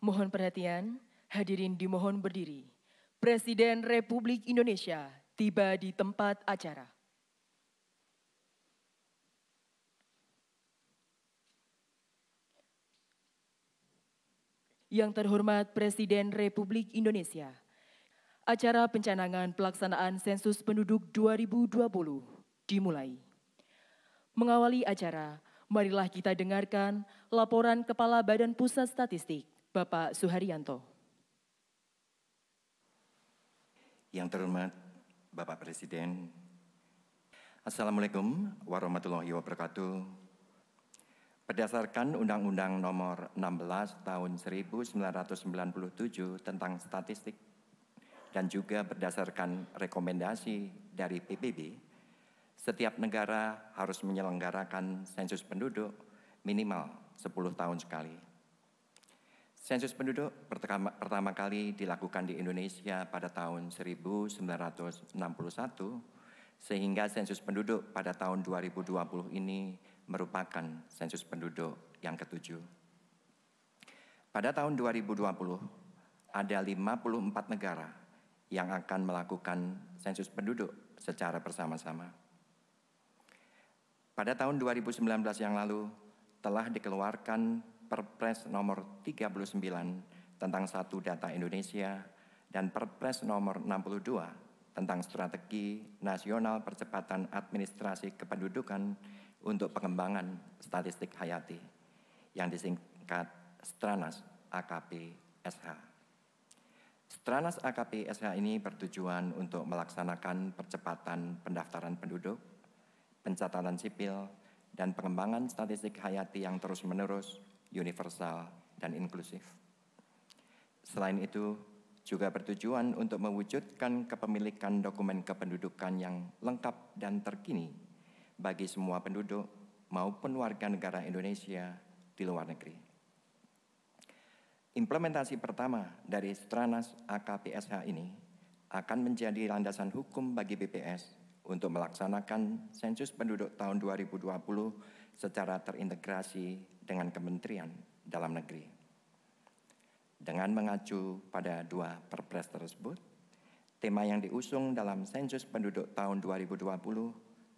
Mohon perhatian, hadirin dimohon berdiri. Presiden Republik Indonesia tiba di tempat acara. Yang terhormat Presiden Republik Indonesia, acara pencanangan pelaksanaan sensus penduduk 2020 dimulai. Mengawali acara, marilah kita dengarkan laporan Kepala Badan Pusat Statistik Bapak Suharyanto. Yang terhormat Bapak Presiden, Assalamualaikum warahmatullahi wabarakatuh. Berdasarkan Undang-Undang Nomor 16 Tahun 1997 tentang Statistik dan juga berdasarkan rekomendasi dari PBB, setiap negara harus menyelenggarakan sensus penduduk minimal 10 tahun sekali. Sensus penduduk pertama, kali dilakukan di Indonesia pada tahun 1961 sehingga sensus penduduk pada tahun 2020 ini merupakan sensus penduduk yang ketujuh. Pada tahun 2020, ada 54 negara yang akan melakukan sensus penduduk secara bersama-sama. Pada tahun 2019 yang lalu, telah dikeluarkan Perpres nomor 39 tentang satu data Indonesia dan Perpres nomor 62 tentang strategi nasional percepatan administrasi kependudukan untuk pengembangan statistik hayati yang disingkat Stranas AKP SH. Stranas AKP SH ini bertujuan untuk melaksanakan percepatan pendaftaran penduduk, pencatatan sipil, dan pengembangan statistik hayati yang terus-menerus universal, dan inklusif. Selain itu, juga bertujuan untuk mewujudkan kepemilikan dokumen kependudukan yang lengkap dan terkini bagi semua penduduk maupun warga negara Indonesia di luar negeri. Implementasi pertama dari Stranas AKPSH ini akan menjadi landasan hukum bagi BPS untuk melaksanakan sensus penduduk tahun 2020 secara terintegrasi dengan kementerian dalam negeri. Dengan mengacu pada dua perpres tersebut, tema yang diusung dalam sensus penduduk tahun 2020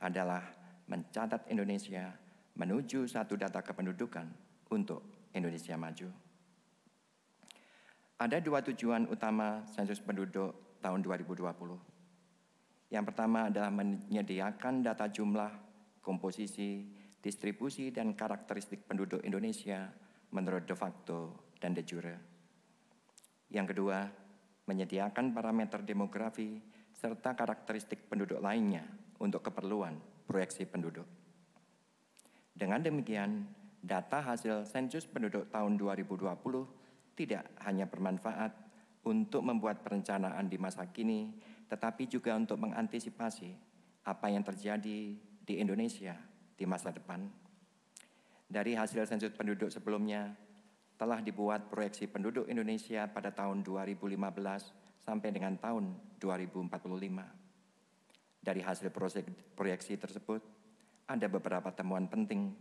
adalah mencatat Indonesia menuju satu data kependudukan untuk Indonesia maju. Ada dua tujuan utama sensus penduduk tahun 2020. Yang pertama adalah menyediakan data jumlah, komposisi, distribusi dan karakteristik penduduk Indonesia menurut de facto dan de jure. Yang kedua, menyediakan parameter demografi serta karakteristik penduduk lainnya untuk keperluan proyeksi penduduk. Dengan demikian, data hasil sensus penduduk tahun 2020 tidak hanya bermanfaat untuk membuat perencanaan di masa kini, tetapi juga untuk mengantisipasi apa yang terjadi di Indonesia di masa depan. Dari hasil sensus penduduk sebelumnya, telah dibuat proyeksi penduduk Indonesia pada tahun 2015 sampai dengan tahun 2045. Dari hasil proyeksi tersebut, ada beberapa temuan penting,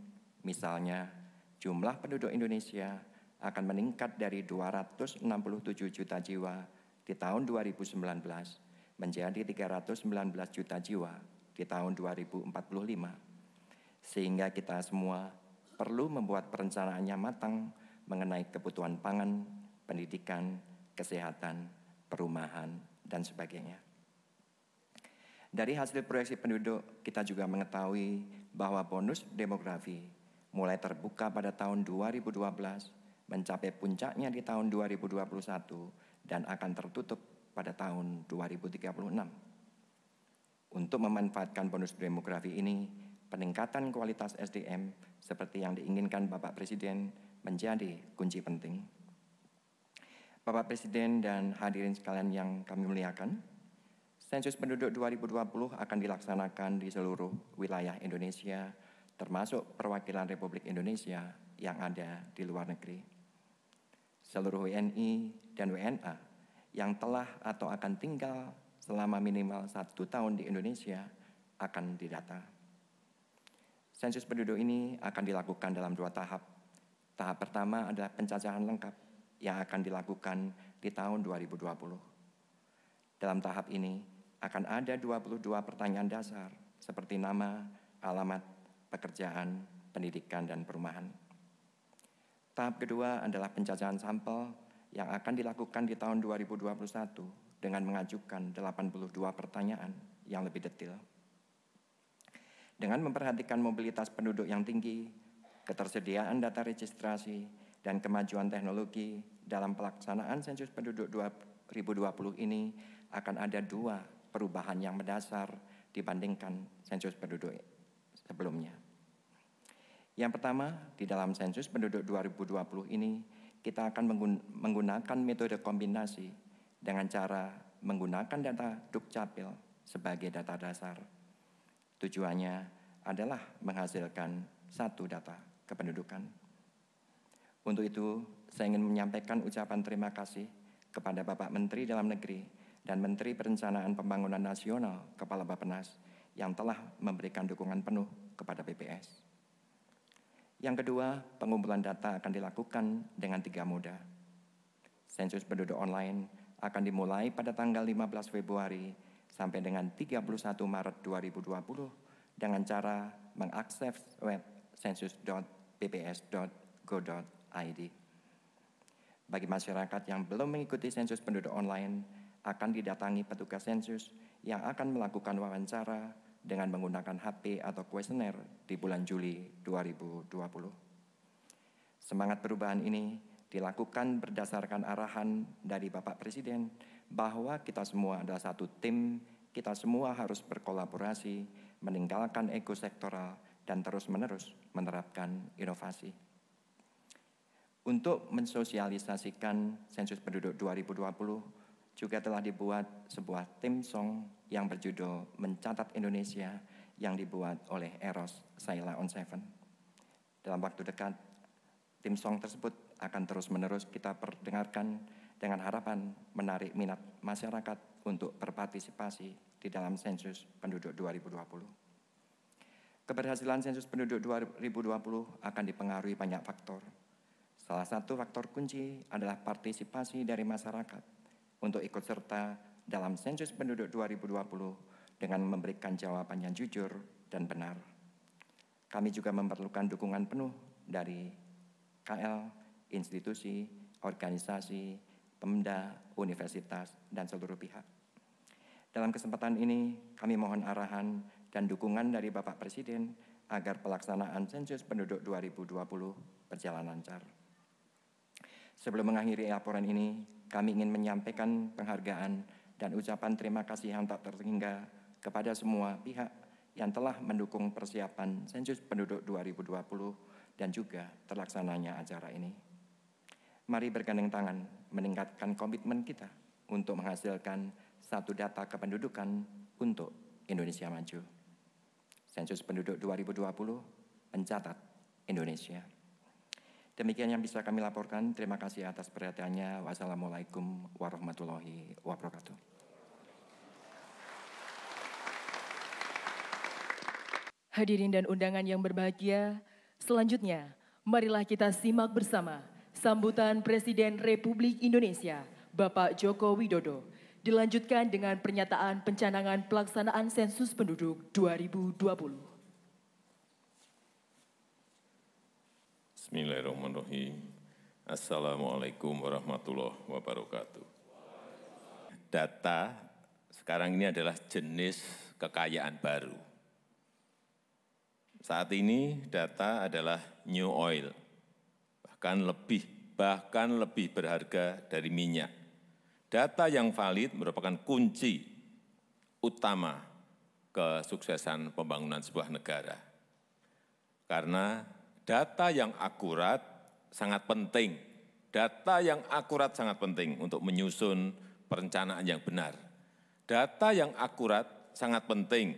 misalnya jumlah penduduk Indonesia akan meningkat dari 267 juta jiwa di tahun 2019 menjadi 319 juta jiwa di tahun 2045 sehingga kita semua perlu membuat perencanaannya matang mengenai kebutuhan pangan, pendidikan, kesehatan, perumahan, dan sebagainya. Dari hasil proyeksi penduduk, kita juga mengetahui bahwa bonus demografi mulai terbuka pada tahun 2012, mencapai puncaknya di tahun 2021, dan akan tertutup pada tahun 2036. Untuk memanfaatkan bonus demografi ini, peningkatan kualitas SDM seperti yang diinginkan Bapak Presiden menjadi kunci penting. Bapak Presiden dan hadirin sekalian yang kami muliakan, sensus penduduk 2020 akan dilaksanakan di seluruh wilayah Indonesia, termasuk perwakilan Republik Indonesia yang ada di luar negeri. Seluruh WNI dan WNA yang telah atau akan tinggal selama minimal satu tahun di Indonesia akan didata. Sensus penduduk ini akan dilakukan dalam dua tahap. Tahap pertama adalah pencacahan lengkap yang akan dilakukan di tahun 2020. Dalam tahap ini akan ada 22 pertanyaan dasar seperti nama, alamat, pekerjaan, pendidikan, dan perumahan. Tahap kedua adalah pencacahan sampel yang akan dilakukan di tahun 2021 dengan mengajukan 82 pertanyaan yang lebih detail dengan memperhatikan mobilitas penduduk yang tinggi, ketersediaan data registrasi, dan kemajuan teknologi dalam pelaksanaan sensus penduduk 2020 ini akan ada dua perubahan yang mendasar dibandingkan sensus penduduk sebelumnya. Yang pertama, di dalam sensus penduduk 2020 ini, kita akan menggunakan metode kombinasi dengan cara menggunakan data Dukcapil sebagai data dasar Tujuannya adalah menghasilkan satu data kependudukan. Untuk itu, saya ingin menyampaikan ucapan terima kasih kepada Bapak Menteri Dalam Negeri dan Menteri Perencanaan Pembangunan Nasional Kepala Bappenas yang telah memberikan dukungan penuh kepada BPS. Yang kedua, pengumpulan data akan dilakukan dengan tiga moda. Sensus penduduk online akan dimulai pada tanggal 15 Februari sampai dengan 31 Maret 2020 dengan cara mengakses web sensus.bps.go.id. Bagi masyarakat yang belum mengikuti sensus penduduk online, akan didatangi petugas sensus yang akan melakukan wawancara dengan menggunakan HP atau kuesioner di bulan Juli 2020. Semangat perubahan ini dilakukan berdasarkan arahan dari Bapak Presiden bahwa kita semua adalah satu tim, kita semua harus berkolaborasi, meninggalkan ego sektoral, dan terus-menerus menerapkan inovasi. Untuk mensosialisasikan sensus penduduk 2020, juga telah dibuat sebuah tim song yang berjudul Mencatat Indonesia yang dibuat oleh Eros Saila on Seven. Dalam waktu dekat, tim song tersebut akan terus-menerus kita perdengarkan dengan harapan menarik minat masyarakat untuk berpartisipasi di dalam sensus penduduk 2020. Keberhasilan sensus penduduk 2020 akan dipengaruhi banyak faktor. Salah satu faktor kunci adalah partisipasi dari masyarakat untuk ikut serta dalam sensus penduduk 2020 dengan memberikan jawaban yang jujur dan benar. Kami juga memerlukan dukungan penuh dari KL, institusi, organisasi, Pemda, universitas, dan seluruh pihak. Dalam kesempatan ini, kami mohon arahan dan dukungan dari Bapak Presiden agar pelaksanaan sensus penduduk 2020 berjalan lancar. Sebelum mengakhiri laporan ini, kami ingin menyampaikan penghargaan dan ucapan terima kasih yang tak terhingga kepada semua pihak yang telah mendukung persiapan sensus penduduk 2020 dan juga terlaksananya acara ini. Mari bergandeng tangan meningkatkan komitmen kita untuk menghasilkan satu data kependudukan untuk Indonesia maju. Sensus penduduk 2020 mencatat Indonesia. Demikian yang bisa kami laporkan. Terima kasih atas perhatiannya. Wassalamualaikum warahmatullahi wabarakatuh. Hadirin dan undangan yang berbahagia, selanjutnya marilah kita simak bersama sambutan Presiden Republik Indonesia, Bapak Joko Widodo, dilanjutkan dengan pernyataan pencanangan pelaksanaan sensus penduduk 2020. Bismillahirrahmanirrahim. Assalamualaikum warahmatullahi wabarakatuh. Data sekarang ini adalah jenis kekayaan baru. Saat ini data adalah new oil, bahkan lebih bahkan lebih berharga dari minyak. Data yang valid merupakan kunci utama kesuksesan pembangunan sebuah negara. Karena data yang akurat sangat penting. Data yang akurat sangat penting untuk menyusun perencanaan yang benar. Data yang akurat sangat penting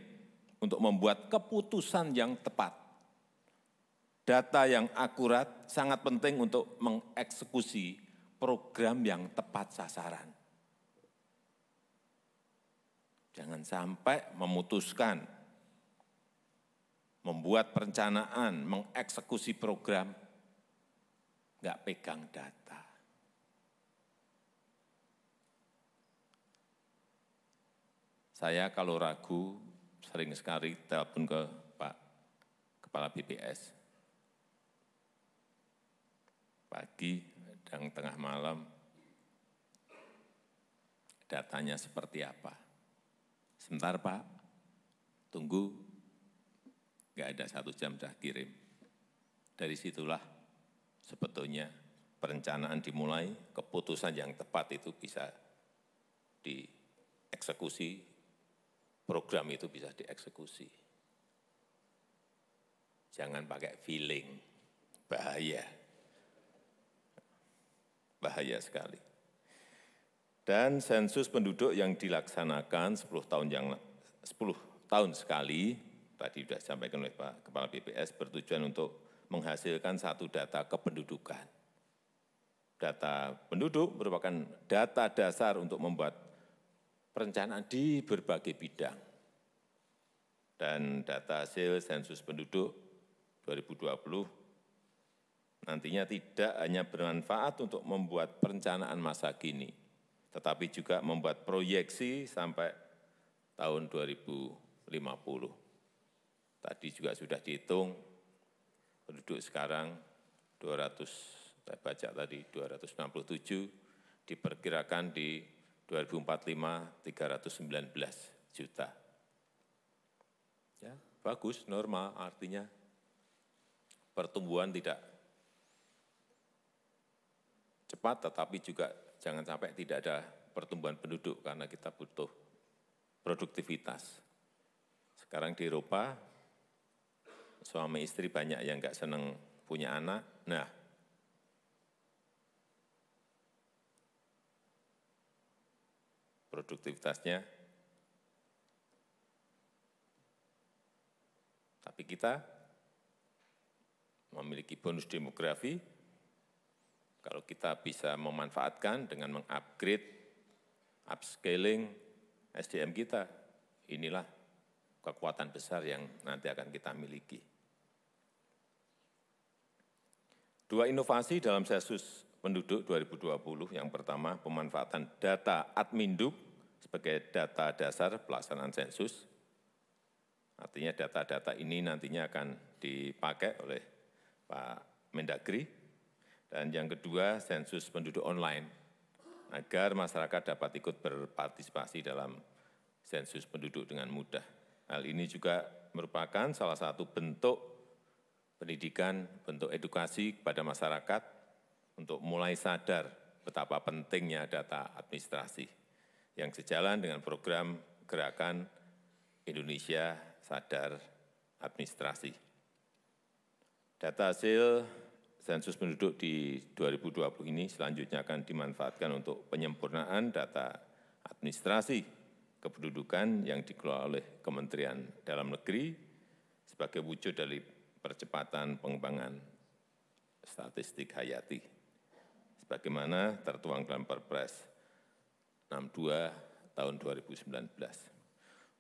untuk membuat keputusan yang tepat. Data yang akurat sangat penting untuk mengeksekusi program yang tepat sasaran. Jangan sampai memutuskan, membuat perencanaan, mengeksekusi program, nggak pegang data. Saya kalau ragu sering sekali telepon ke Pak Kepala BPS pagi, kadang tengah malam, datanya seperti apa. Sebentar Pak, tunggu, nggak ada satu jam sudah kirim. Dari situlah sebetulnya perencanaan dimulai, keputusan yang tepat itu bisa dieksekusi, program itu bisa dieksekusi. Jangan pakai feeling, bahaya bahaya sekali. Dan sensus penduduk yang dilaksanakan 10 tahun yang 10 tahun sekali, tadi sudah disampaikan oleh Pak Kepala BPS, bertujuan untuk menghasilkan satu data kependudukan. Data penduduk merupakan data dasar untuk membuat perencanaan di berbagai bidang. Dan data hasil sensus penduduk 2020 nantinya tidak hanya bermanfaat untuk membuat perencanaan masa kini, tetapi juga membuat proyeksi sampai tahun 2050. Tadi juga sudah dihitung, penduduk sekarang 200, saya baca tadi 267, diperkirakan di 2045 319 juta. Ya, bagus, normal, artinya pertumbuhan tidak cepat, tetapi juga jangan sampai tidak ada pertumbuhan penduduk karena kita butuh produktivitas. Sekarang di Eropa, suami istri banyak yang nggak senang punya anak. Nah, produktivitasnya. Tapi kita memiliki bonus demografi, kalau kita bisa memanfaatkan dengan mengupgrade, upscaling SDM kita, inilah kekuatan besar yang nanti akan kita miliki. Dua inovasi dalam sensus penduduk 2020, yang pertama pemanfaatan data adminduk sebagai data dasar pelaksanaan sensus, artinya data-data ini nantinya akan dipakai oleh Pak Mendagri dan yang kedua, sensus penduduk online, agar masyarakat dapat ikut berpartisipasi dalam sensus penduduk dengan mudah. Hal ini juga merupakan salah satu bentuk pendidikan, bentuk edukasi kepada masyarakat untuk mulai sadar betapa pentingnya data administrasi yang sejalan dengan program gerakan Indonesia Sadar Administrasi. Data hasil sensus penduduk di 2020 ini selanjutnya akan dimanfaatkan untuk penyempurnaan data administrasi kependudukan yang dikelola oleh Kementerian Dalam Negeri sebagai wujud dari percepatan pengembangan statistik hayati. Sebagaimana tertuang dalam Perpres 62 tahun 2019.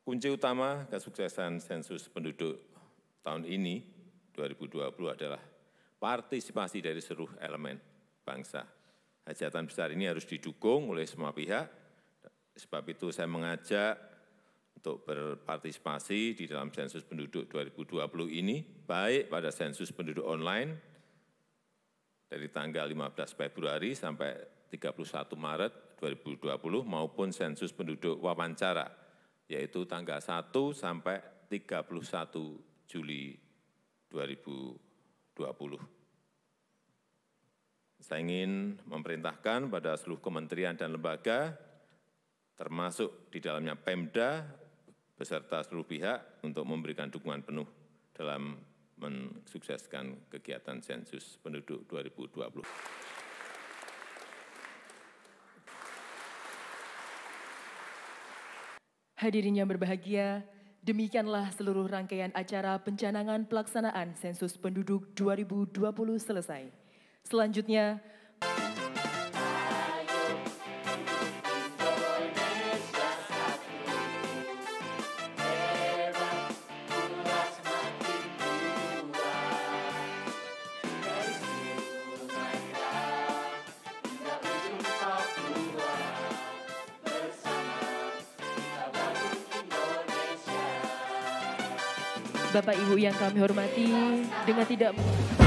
Kunci utama kesuksesan sensus penduduk tahun ini 2020 adalah partisipasi dari seluruh elemen bangsa. Hajatan besar ini harus didukung oleh semua pihak, sebab itu saya mengajak untuk berpartisipasi di dalam sensus penduduk 2020 ini, baik pada sensus penduduk online dari tanggal 15 Februari sampai 31 Maret 2020 maupun sensus penduduk wawancara yaitu tanggal 1 sampai 31 Juli 2020. Saya ingin memerintahkan pada seluruh kementerian dan lembaga, termasuk di dalamnya Pemda, beserta seluruh pihak untuk memberikan dukungan penuh dalam mensukseskan kegiatan sensus penduduk 2020. Hadirin yang berbahagia, Demikianlah seluruh rangkaian acara pencanangan pelaksanaan sensus penduduk 2020 selesai. Selanjutnya, Bapak Ibu yang kami hormati, dengan tidak